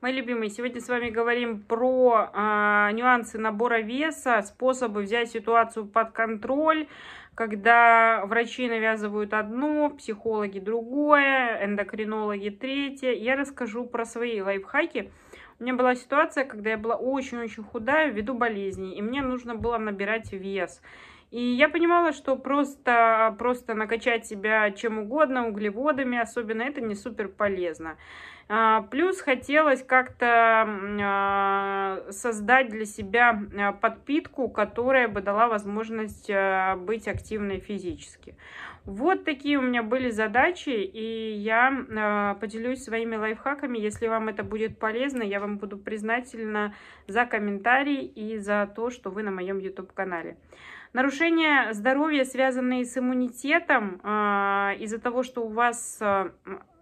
Мои любимые, сегодня с вами говорим про э, нюансы набора веса, способы взять ситуацию под контроль, когда врачи навязывают одно, психологи другое, эндокринологи третье. Я расскажу про свои лайфхаки. У меня была ситуация, когда я была очень-очень худая ввиду болезни, и мне нужно было набирать вес. И я понимала, что просто, просто накачать себя чем угодно, углеводами особенно, это не супер полезно. А, плюс хотелось как-то а, создать для себя а, подпитку, которая бы дала возможность быть активной физически. Вот такие у меня были задачи, и я поделюсь своими лайфхаками. Если вам это будет полезно, я вам буду признательна за комментарий и за то, что вы на моем YouTube-канале. Нарушения здоровья, связанные с иммунитетом, а, из-за того, что у вас а,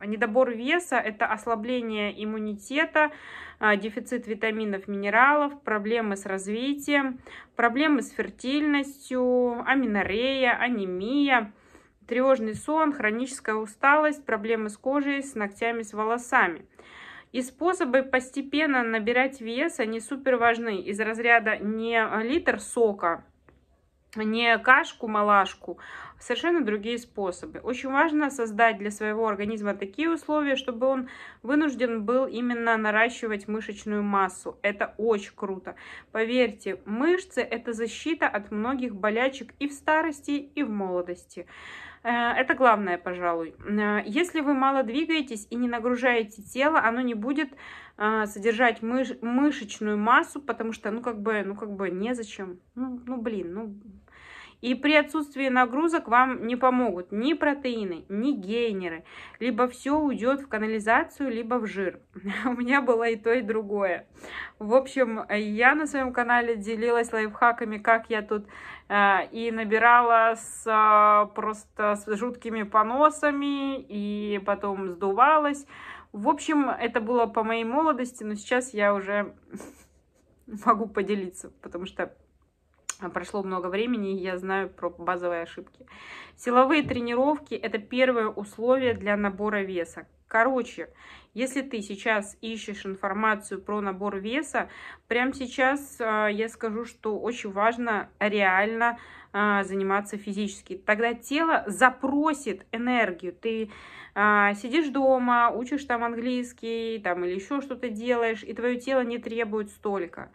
недобор веса, это ослабление иммунитета, а, дефицит витаминов, минералов, проблемы с развитием, проблемы с фертильностью, аминорея, анемия, тревожный сон, хроническая усталость, проблемы с кожей, с ногтями, с волосами. И способы постепенно набирать вес, они супер важны. Из разряда не литр сока не кашку-малашку, совершенно другие способы. Очень важно создать для своего организма такие условия, чтобы он вынужден был именно наращивать мышечную массу. Это очень круто. Поверьте, мышцы – это защита от многих болячек и в старости, и в молодости. Э, это главное, пожалуй. Э, если вы мало двигаетесь и не нагружаете тело, оно не будет э, содержать мыш мышечную массу, потому что, ну, как бы, ну, как бы, незачем. Ну, ну блин, ну, и при отсутствии нагрузок вам не помогут ни протеины, ни гейнеры. Либо все уйдет в канализацию, либо в жир. У меня было и то, и другое. В общем, я на своем канале делилась лайфхаками, как я тут э, и набирала с, э, просто с жуткими поносами, и потом сдувалась. В общем, это было по моей молодости, но сейчас я уже могу поделиться, потому что а, прошло много времени, и я знаю про базовые ошибки. Силовые тренировки – это первое условие для набора веса. Короче, если ты сейчас ищешь информацию про набор веса, прямо сейчас а, я скажу, что очень важно реально а, заниматься физически. Тогда тело запросит энергию. Ты а, сидишь дома, учишь там английский там, или еще что-то делаешь, и твое тело не требует столько.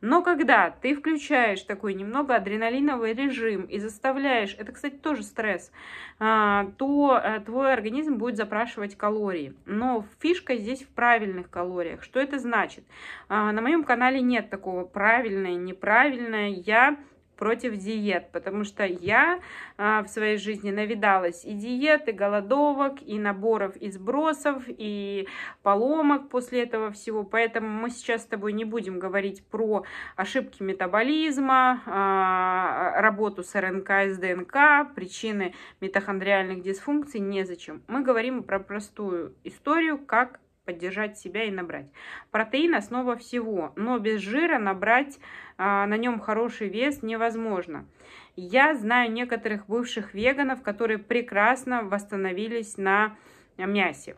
Но когда ты включаешь такой немного адреналиновый режим и заставляешь, это, кстати, тоже стресс, а, то а, твой организм будет запрашивать калории. Но фишка здесь в правильных калориях. Что это значит? А, на моем канале нет такого правильное, неправильное. Я против диет, потому что я а, в своей жизни навидалась и диет, и голодовок, и наборов, и сбросов, и поломок после этого всего. Поэтому мы сейчас с тобой не будем говорить про ошибки метаболизма, а, работу с РНК, с ДНК, причины митохондриальных дисфункций, незачем. Мы говорим про простую историю, как поддержать себя и набрать. Протеин – основа всего, но без жира набрать а, на нем хороший вес невозможно. Я знаю некоторых бывших веганов, которые прекрасно восстановились на мясе.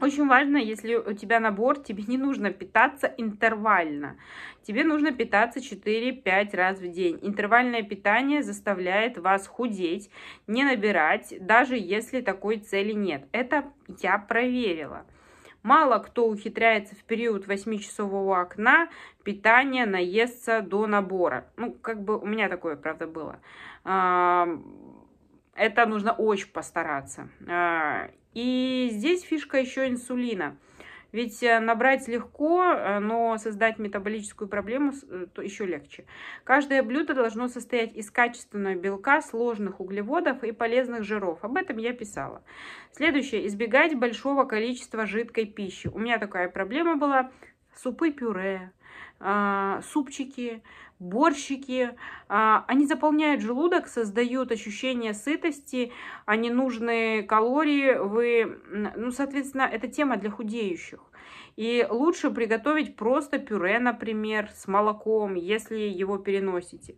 Очень важно, если у тебя набор, тебе не нужно питаться интервально. Тебе нужно питаться 4-5 раз в день. Интервальное питание заставляет вас худеть, не набирать, даже если такой цели нет. Это я проверила. Мало кто ухитряется в период 8-часового окна питание наесться до набора. Ну, как бы у меня такое, правда, было. А, это нужно очень постараться. А, и здесь фишка еще инсулина – ведь э, набрать легко, э, но создать метаболическую проблему э, то еще легче. Каждое блюдо должно состоять из качественного белка, сложных углеводов и полезных жиров. Об этом я писала. Следующее. Избегать большого количества жидкой пищи. У меня такая проблема была. Супы-пюре, а, супчики, борщики. А, они заполняют желудок, создают ощущение сытости, они а нужны калории. Вы, ну, соответственно, это тема для худеющих. И лучше приготовить просто пюре, например, с молоком, если его переносите.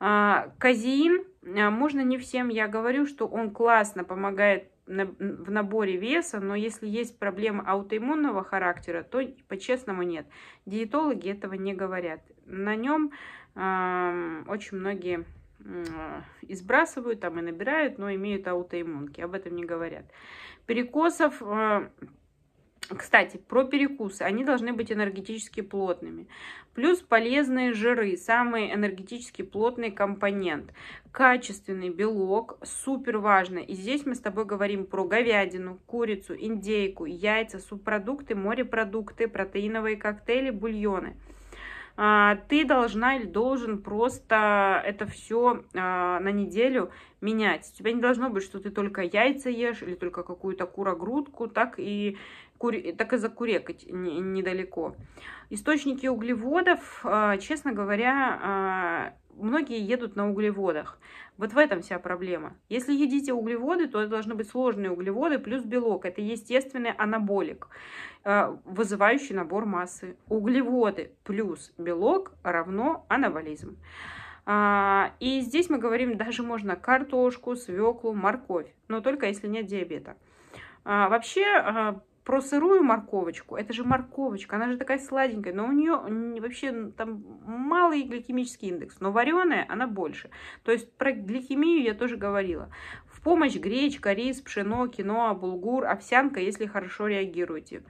А, казеин, можно не всем, я говорю, что он классно помогает в наборе веса, но если есть проблемы аутоиммунного характера, то по-честному нет. Диетологи этого не говорят на нем э, очень многие э, избрасывают там и набирают, но имеют аутоиммунки, об этом не говорят. Перекосов... Э, кстати, про перекусы. Они должны быть энергетически плотными. Плюс полезные жиры, самый энергетически плотный компонент. Качественный белок, супер важно. И здесь мы с тобой говорим про говядину, курицу, индейку, яйца, субпродукты, морепродукты, протеиновые коктейли, бульоны – а, ты должна или должен просто это все а, на неделю менять. У тебя не должно быть, что ты только яйца ешь или только какую-то курогрудку, так и так и закурекать недалеко. Источники углеводов, а, честно говоря, а, многие едут на углеводах. Вот в этом вся проблема. Если едите углеводы, то это должны быть сложные углеводы плюс белок. Это естественный анаболик, а, вызывающий набор массы. Углеводы плюс белок равно анаболизм. И здесь мы говорим, даже можно картошку, свеклу, морковь, но только если нет диабета. Вообще про сырую морковочку, это же морковочка, она же такая сладенькая, но у нее вообще там малый гликемический индекс, но вареная она больше. То есть про гликемию я тоже говорила. В помощь гречка, рис, пшено, киноа, булгур, овсянка, если хорошо реагируете.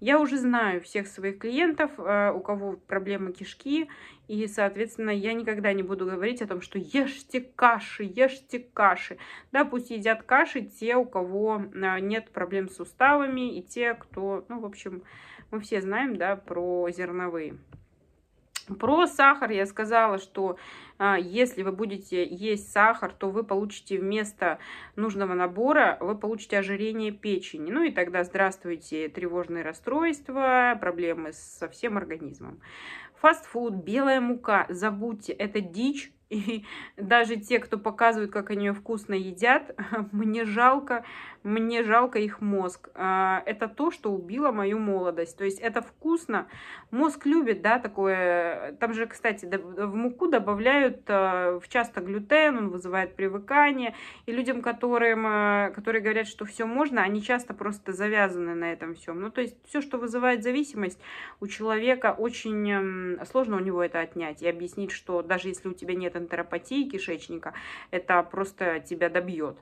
Я уже знаю всех своих клиентов, э, у кого проблемы кишки, и, соответственно, я никогда не буду говорить о том, что ешьте каши, ешьте каши. Да, пусть едят каши те, у кого э, нет проблем с суставами, и те, кто, ну, в общем, мы все знаем, да, про зерновые. Про сахар я сказала, что а, если вы будете есть сахар, то вы получите вместо нужного набора, вы получите ожирение печени. Ну и тогда здравствуйте, тревожные расстройства, проблемы со всем организмом. Фастфуд, белая мука, забудьте, это дичь. И даже те, кто показывают, как они ее вкусно едят, мне жалко, мне жалко их мозг. А, это то, что убило мою молодость. То есть это вкусно. Мозг любит, да, такое. Там же, кстати, в муку добавляют э, в часто глютен, он вызывает привыкание. И людям, которым, э, которые говорят, что все можно, они часто просто завязаны на этом всем. Ну, то есть все, что вызывает зависимость у человека, очень эм, сложно у него это отнять и объяснить, что даже если у тебя нет энтеропатии кишечника, это просто тебя добьет.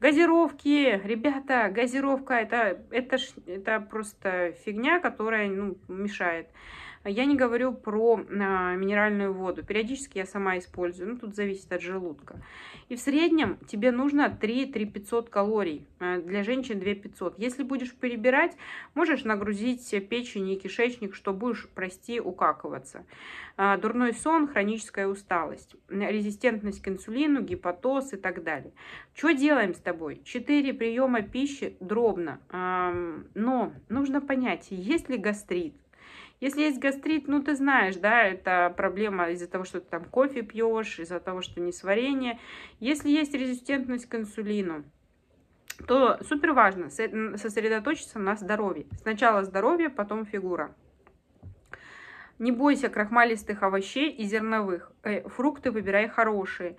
Газировки, ребята, газировка это, это, это просто фигня, которая ну, мешает. А я не говорю про а, минеральную воду. Периодически я сама использую. Ну, тут зависит от желудка. И в среднем тебе нужно 3-3500 калорий. А, для женщин 2500. Если будешь перебирать, можешь нагрузить печень и кишечник, что будешь, прости, укакиваться. Дурной сон, хроническая усталость, резистентность к инсулину, гепатоз и так далее. Что делаем с тобой? 4 приема пищи дробно. Но нужно понять, есть ли гастрит, если есть гастрит, ну, ты знаешь, да, это проблема из-за того, что ты там кофе пьешь, из-за того, что не сварение. Если есть резистентность к инсулину, то супер важно э, сосредоточиться на здоровье. Сначала здоровье, потом фигура. Не бойся крахмалистых овощей и зерновых. Э, фрукты выбирай хорошие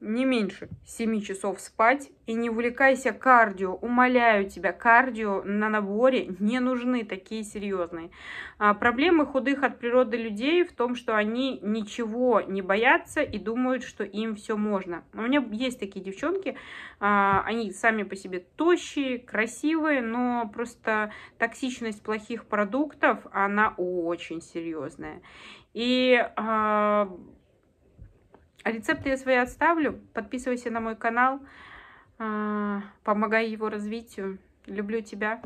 не меньше 7 часов спать и не увлекайся кардио. Умоляю тебя, кардио на наборе не нужны такие серьезные. А, проблемы худых от природы людей в том, что они ничего не боятся и думают, что им все можно. У меня есть такие девчонки, а, они сами по себе тощие, красивые, но просто токсичность плохих продуктов, она очень серьезная. И а, а рецепты я свои отставлю. Подписывайся на мой канал. А, помогай его развитию. Люблю тебя.